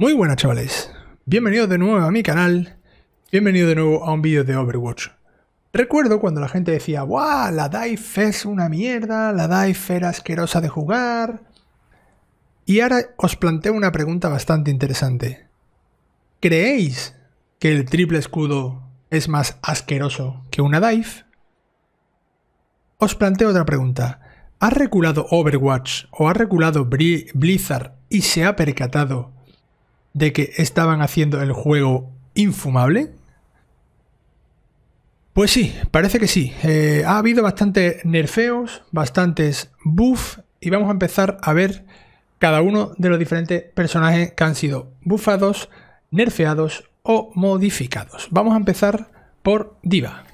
Muy buenas chavales, bienvenidos de nuevo a mi canal, bienvenidos de nuevo a un vídeo de Overwatch. Recuerdo cuando la gente decía, wow, La dive es una mierda, la dive era asquerosa de jugar. Y ahora os planteo una pregunta bastante interesante. ¿Creéis que el triple escudo es más asqueroso que una dive? Os planteo otra pregunta. ¿Ha regulado Overwatch o ha reculado Blizzard y se ha percatado de que estaban haciendo el juego infumable? Pues sí, parece que sí. Eh, ha habido bastantes nerfeos, bastantes buffs y vamos a empezar a ver cada uno de los diferentes personajes que han sido buffados, nerfeados o modificados. Vamos a empezar por Diva.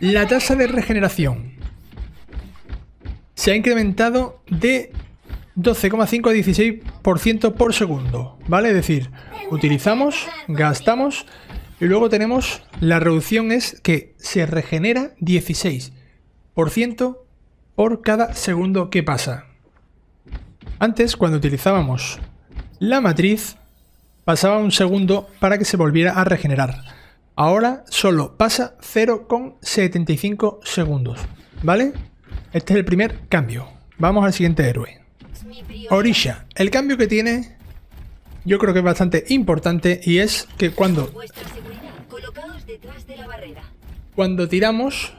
La tasa de regeneración se ha incrementado de 12,5 a 16% por segundo, ¿vale? Es decir, utilizamos, gastamos y luego tenemos la reducción es que se regenera 16% por cada segundo que pasa. Antes, cuando utilizábamos la matriz, pasaba un segundo para que se volviera a regenerar. Ahora solo pasa 0,75 segundos, ¿vale? Este es el primer cambio. Vamos al siguiente héroe. Orilla. El cambio que tiene yo creo que es bastante importante y es que cuando... Cuando tiramos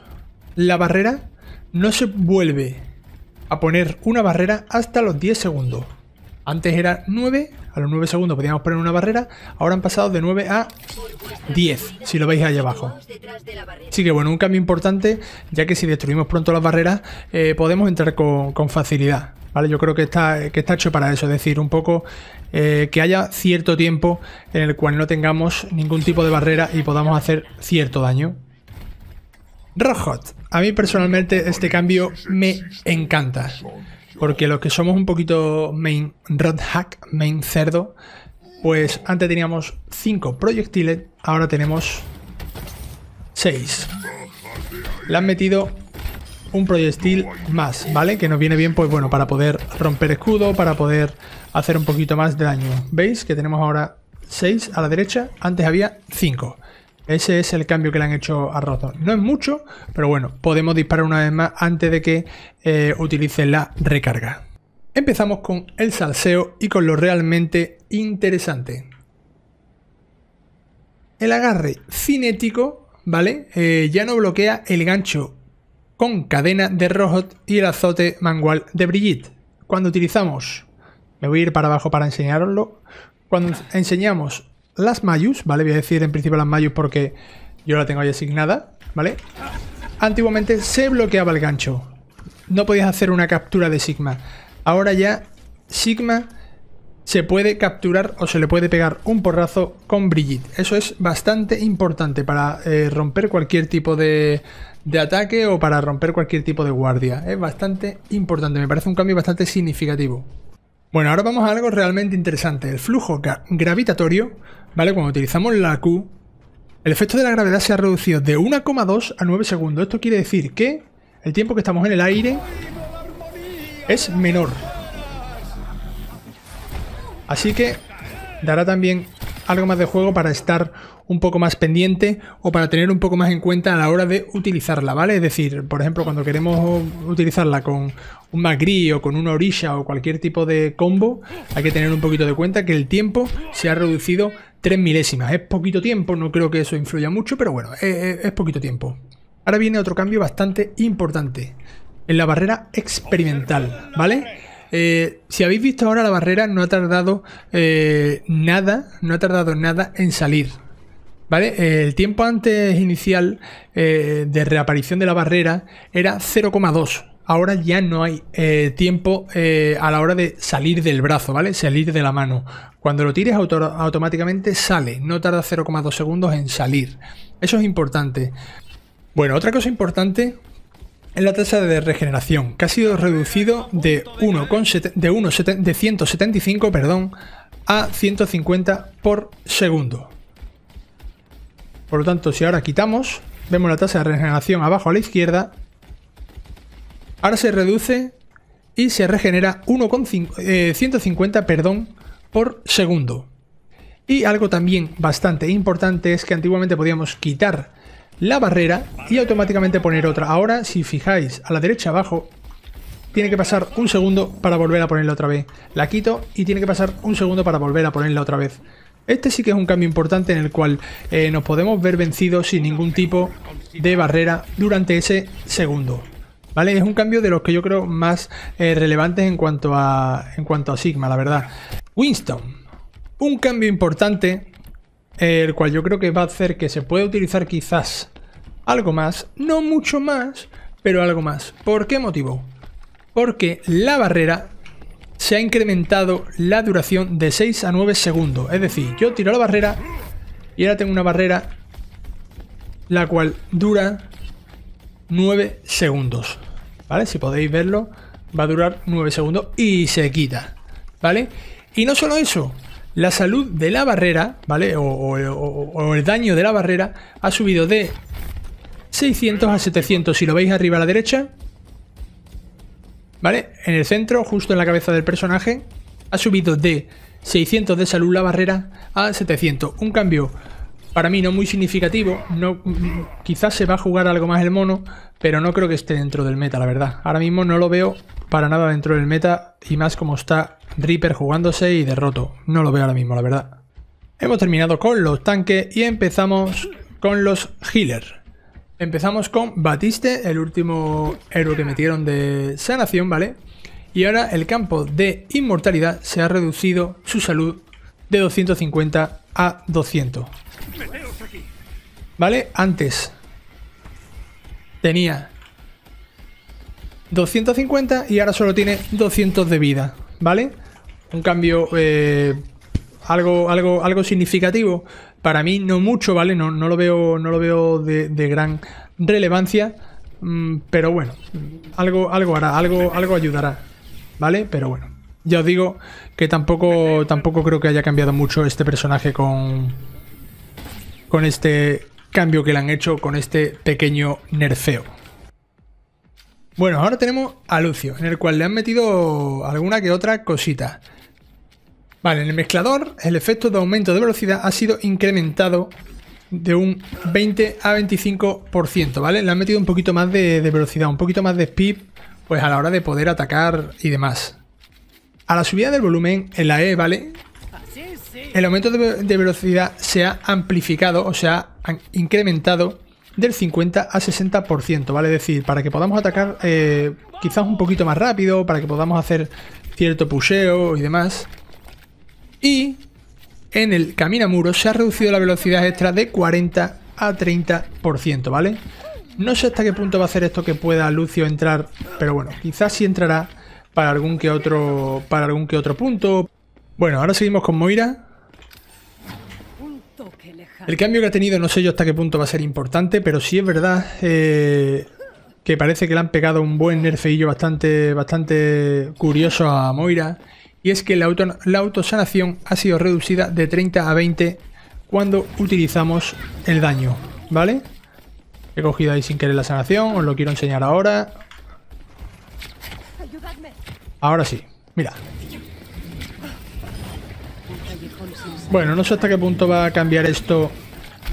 la barrera no se vuelve a poner una barrera hasta los 10 segundos. Antes era 9, a los 9 segundos podíamos poner una barrera, ahora han pasado de 9 a 10, si lo veis ahí abajo. Así que bueno, un cambio importante, ya que si destruimos pronto las barreras, eh, podemos entrar con facilidad. Yo creo que está, que está hecho para eso, es decir, un poco eh, que haya cierto tiempo en el cual no tengamos ningún tipo de barrera y podamos hacer cierto daño. Rojot. A mí personalmente este cambio me encanta. Porque los que somos un poquito main rod hack, main cerdo, pues antes teníamos 5 proyectiles, ahora tenemos 6. Le han metido un proyectil más, ¿vale? Que nos viene bien, pues bueno, para poder romper escudo, para poder hacer un poquito más de daño. ¿Veis? Que tenemos ahora 6 a la derecha, antes había 5. Ese es el cambio que le han hecho a Rotor. No es mucho, pero bueno, podemos disparar una vez más antes de que eh, utilicen la recarga. Empezamos con el salseo y con lo realmente interesante. El agarre cinético, ¿vale? Eh, ya no bloquea el gancho con cadena de Rojo y el azote manual de Brigitte. Cuando utilizamos, me voy a ir para abajo para enseñaroslo, cuando enseñamos las mayus, ¿vale? Voy a decir en principio las mayus porque yo la tengo ahí asignada, ¿vale? Antiguamente se bloqueaba el gancho, no podías hacer una captura de Sigma. Ahora ya Sigma se puede capturar o se le puede pegar un porrazo con Brigitte. Eso es bastante importante para eh, romper cualquier tipo de, de ataque o para romper cualquier tipo de guardia. Es bastante importante, me parece un cambio bastante significativo. Bueno, ahora vamos a algo realmente interesante, el flujo gravitatorio, ¿vale? Cuando utilizamos la Q, el efecto de la gravedad se ha reducido de 1,2 a 9 segundos. Esto quiere decir que el tiempo que estamos en el aire es menor. Así que dará también algo más de juego para estar un poco más pendiente o para tener un poco más en cuenta a la hora de utilizarla, ¿vale? Es decir, por ejemplo, cuando queremos utilizarla con un Magri o con una orilla o cualquier tipo de combo, hay que tener un poquito de cuenta que el tiempo se ha reducido tres milésimas. Es poquito tiempo, no creo que eso influya mucho, pero bueno, es, poquito tiempo. Ahora viene otro cambio bastante importante en la barrera experimental, ¿vale? Eh, si habéis visto ahora la barrera no ha tardado eh, nada, no ha tardado nada en salir, eh, el tiempo antes inicial eh, de reaparición de la barrera era 0,2. Ahora ya no hay eh, tiempo a la hora de salir del brazo, ¿vale? Salir de la mano. Cuando lo tires automáticamente sale, no tarda 0,2 segundos en salir. Eso es importante. Bueno, otra cosa importante es la tasa de regeneración, que ha sido reducido de 175 a 150 por segundo. Por lo tanto, si ahora quitamos, vemos la tasa de regeneración abajo a la izquierda. Ahora se reduce y se regenera 150 eh, perdón, por segundo. Y algo también bastante importante es que antiguamente podíamos quitar la barrera y automáticamente poner otra. Ahora, si fijáis a la derecha abajo, tiene que pasar un segundo para volver a ponerla otra vez. La quito y tiene que pasar un segundo para volver a ponerla otra vez. Este sí que es un cambio importante en el cual eh, nos podemos ver vencidos sin ningún tipo de barrera durante ese segundo. ¿Vale? Es un cambio de los que yo creo más eh, relevantes en cuanto, a, en cuanto a Sigma, la verdad. Winston. Un cambio importante, eh, el cual yo creo que va a hacer que se pueda utilizar quizás algo más. No mucho más, pero algo más. ¿Por qué motivo? Porque la barrera se ha incrementado la duración de 6 a 9 segundos. Es decir, yo tiro la barrera y ahora tengo una barrera la cual dura 9 segundos. ¿Vale? Si podéis verlo, va a durar 9 segundos y se quita. ¿Vale? Y no solo eso, la salud de la barrera, ¿vale? O, el daño de la barrera ha subido de 600 a 700. Si lo veis arriba a la derecha, ¿Vale? En el centro, justo en la cabeza del personaje, ha subido de 600 de salud la barrera a 700. Un cambio para mí no muy significativo. No, quizás se va a jugar algo más el mono, pero no creo que esté dentro del meta, la verdad. Ahora mismo no lo veo para nada dentro del meta y más como está Reaper jugándose y derroto. No lo veo ahora mismo, la verdad. Hemos terminado con los tanques y empezamos con los healers. Empezamos con Batiste, el último héroe que metieron de sanación, ¿vale? Y ahora el campo de inmortalidad se ha reducido su salud de 250 a 200. ¿Vale? Antes tenía 250 y ahora solo tiene 200 de vida, ¿vale? Un cambio eh, algo, algo, algo significativo para mí no mucho, ¿vale? No, no lo veo, no lo veo de, gran relevancia, mm, pero bueno, algo, algo hará, algo, algo ayudará, ¿vale? Pero bueno, ya os digo que tampoco, tampoco creo que haya cambiado mucho este personaje con, con este cambio que le han hecho con este pequeño nerfeo. Bueno, ahora tenemos a Lucio, en el cual le han metido alguna que otra cosita. Vale, en el mezclador el efecto de aumento de velocidad ha sido incrementado de un 20 a 25%, ¿vale? Le han metido un poquito más de, velocidad, un poquito más de speed, pues a la hora de poder atacar y demás. A la subida del volumen en la E, ¿vale? El aumento de, velocidad se ha amplificado, o sea, ha incrementado del 50 a 60%, ¿vale? Es decir, para que podamos atacar eh, quizás un poquito más rápido, para que podamos hacer cierto pusheo y demás. Y en el caminamuro se ha reducido la velocidad extra de 40 a 30%, ¿vale? No sé hasta qué punto va a hacer esto que pueda Lucio entrar, pero bueno, quizás sí entrará para algún que otro, para algún que otro punto. Bueno, ahora seguimos con Moira. El cambio que ha tenido no sé yo hasta qué punto va a ser importante, pero sí es verdad eh, que parece que le han pegado un buen nerfeillo bastante, bastante curioso a Moira y es que la, la autosanación ha sido reducida de 30 a 20 cuando utilizamos el daño, ¿vale? He cogido ahí sin querer la sanación, os lo quiero enseñar ahora. Ahora sí, mira. Bueno, no sé hasta qué punto va a cambiar esto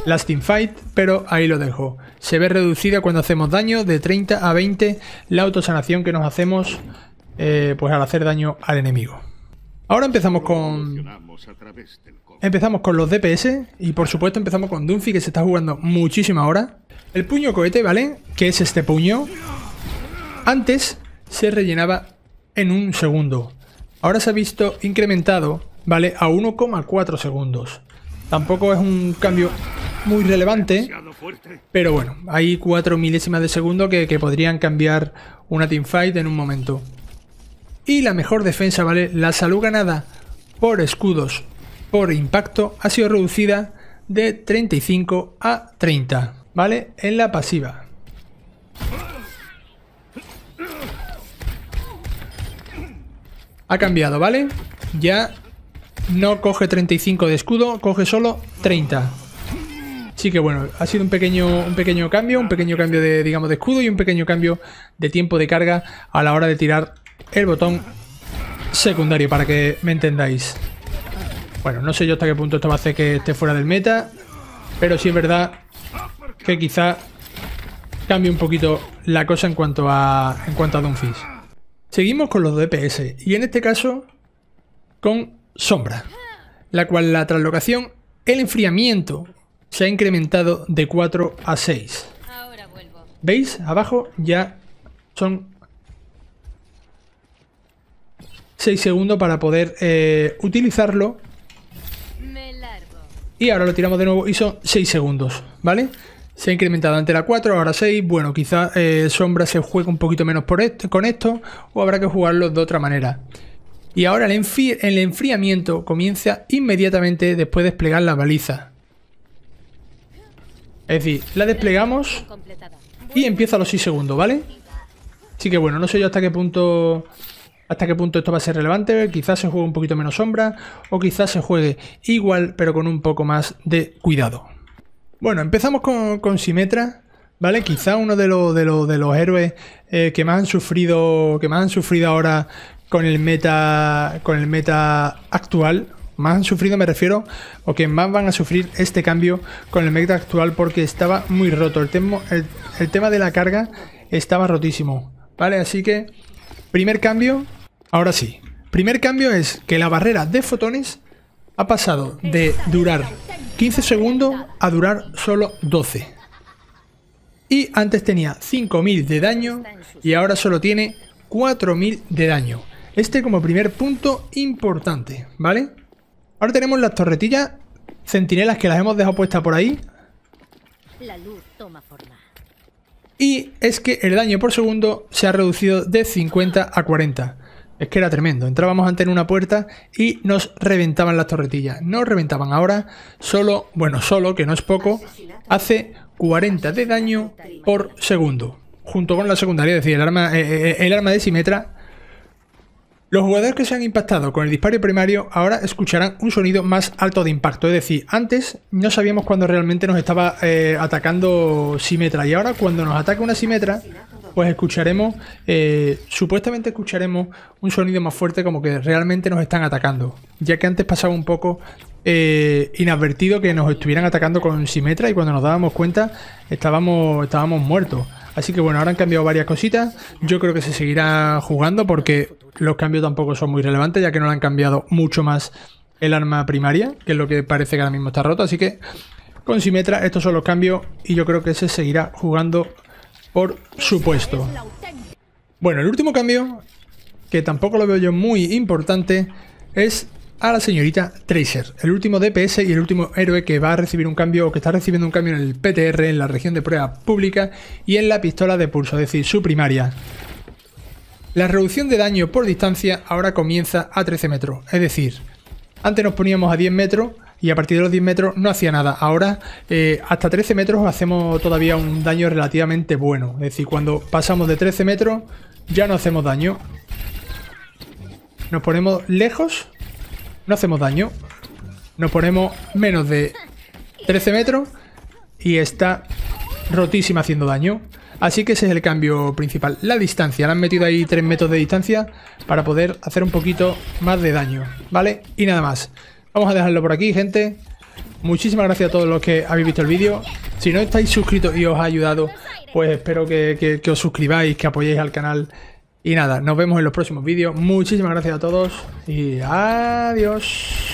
Lasting Fight, pero ahí lo dejo. Se ve reducida cuando hacemos daño de 30 a 20 la autosanación que nos hacemos eh, pues al hacer daño al enemigo. Ahora empezamos con... Empezamos con los DPS y por supuesto empezamos con Dunphy que se está jugando muchísimo ahora. El puño cohete, ¿vale? Que es este puño. Antes se rellenaba en un segundo. Ahora se ha visto incrementado, ¿vale? A 1,4 segundos. Tampoco es un cambio muy relevante, pero bueno, hay 4 milésimas de segundo que, que podrían cambiar una teamfight en un momento y la mejor defensa vale la salud ganada por escudos por impacto ha sido reducida de 35 a 30, ¿vale? En la pasiva. Ha cambiado, ¿vale? Ya no coge 35 de escudo, coge solo 30. Así que bueno, ha sido un pequeño, un pequeño cambio, un pequeño cambio de, digamos, de escudo y un pequeño cambio de tiempo de carga a la hora de tirar el botón secundario para que me entendáis. Bueno, no sé yo hasta qué punto esto va a hacer que esté fuera del meta, pero sí es verdad que quizá cambie un poquito la cosa en cuanto a en cuanto a Seguimos con los DPS e y en este caso con Sombra, la cual la traslocación, el enfriamiento se ha incrementado de 4 a 6. ¿Veis? Abajo ya son 6 segundos para poder eh, utilizarlo. Y ahora lo tiramos de nuevo y son 6 segundos, ¿vale? Se ha incrementado antes la 4, ahora 6. Bueno, quizá eh, Sombra se juega un poquito menos por esto, con esto o habrá que jugarlo de otra manera. Y ahora el, el enfriamiento comienza inmediatamente después de desplegar la baliza. Es decir, la desplegamos y empieza a los 6 segundos, ¿vale? Así que bueno, no sé yo hasta qué punto hasta qué punto esto va a ser relevante, quizás se juegue un poquito menos sombra o quizás se juegue igual pero con un poco más de cuidado. Bueno, empezamos con, Simetra, ¿vale? Quizá uno de, los de, los, de los héroes eh, que más han sufrido. que más han sufrido ahora con el meta. con el meta actual. Más han sufrido, me refiero, o que más van a sufrir este cambio con el meta actual porque estaba muy roto. El, el tema de la carga estaba rotísimo, ¿vale? Así que, primer cambio, Ahora sí. Primer cambio es que la barrera de fotones ha pasado de durar 15 segundos a durar solo 12. Y antes tenía 5000 de daño y ahora solo tiene 4000 de daño. Este como primer punto importante, ¿vale? Ahora tenemos las torretillas centinelas que las hemos dejado puestas por ahí. La luz toma forma. Y es que el daño por segundo se ha reducido de 50 a 40. Es que era tremendo. Entrábamos antes en una puerta y nos reventaban las torretillas. No reventaban ahora solo, bueno, solo, que no es poco, hace 40 de daño por segundo. Junto con la secundaria, es decir, el arma, eh, eh, el arma de Simetra. Los jugadores que se han impactado con el disparo primario ahora escucharán un sonido más alto de impacto. Es decir, antes no sabíamos cuando realmente nos estaba eh, atacando Simetra y ahora cuando nos ataca una Simetra pues escucharemos, eh, supuestamente escucharemos un sonido más fuerte como que realmente nos están atacando, ya que antes pasaba un poco eh, inadvertido que nos estuvieran atacando con Simetra y cuando nos dábamos cuenta estábamos, estábamos muertos. Así que bueno, ahora han cambiado varias cositas. Yo creo que se seguirá jugando porque los cambios tampoco son muy relevantes, ya que no le han cambiado mucho más el arma primaria, que es lo que parece que ahora mismo está roto. Así que con Simetra estos son los cambios y yo creo que se seguirá jugando por supuesto. Bueno, el último cambio, que tampoco lo veo yo muy importante, es a la señorita Tracer, el último DPS y el último héroe que va a recibir un cambio o que está recibiendo un cambio en el PTR, en la región de prueba pública y en la pistola de pulso, es decir, su primaria. La reducción de daño por distancia ahora comienza a 13 metros, es decir, antes nos poníamos a 10 metros, y a partir de los 10 metros no hacía nada. Ahora, eh, hasta 13 metros hacemos todavía un daño relativamente bueno. Es decir, cuando pasamos de 13 metros ya no hacemos daño. Nos ponemos lejos, no hacemos daño. Nos ponemos menos de 13 metros y está rotísima haciendo daño. Así que ese es el cambio principal. La distancia. La han metido ahí 3 metros de distancia para poder hacer un poquito más de daño. ¿Vale? Y nada más. Vamos a dejarlo por aquí, gente. Muchísimas gracias a todos los que habéis visto el vídeo. Si no estáis suscritos y os ha ayudado, pues espero que, os suscribáis, que apoyéis al canal. Y nada, nos vemos en los próximos vídeos. Muchísimas gracias a todos y adiós.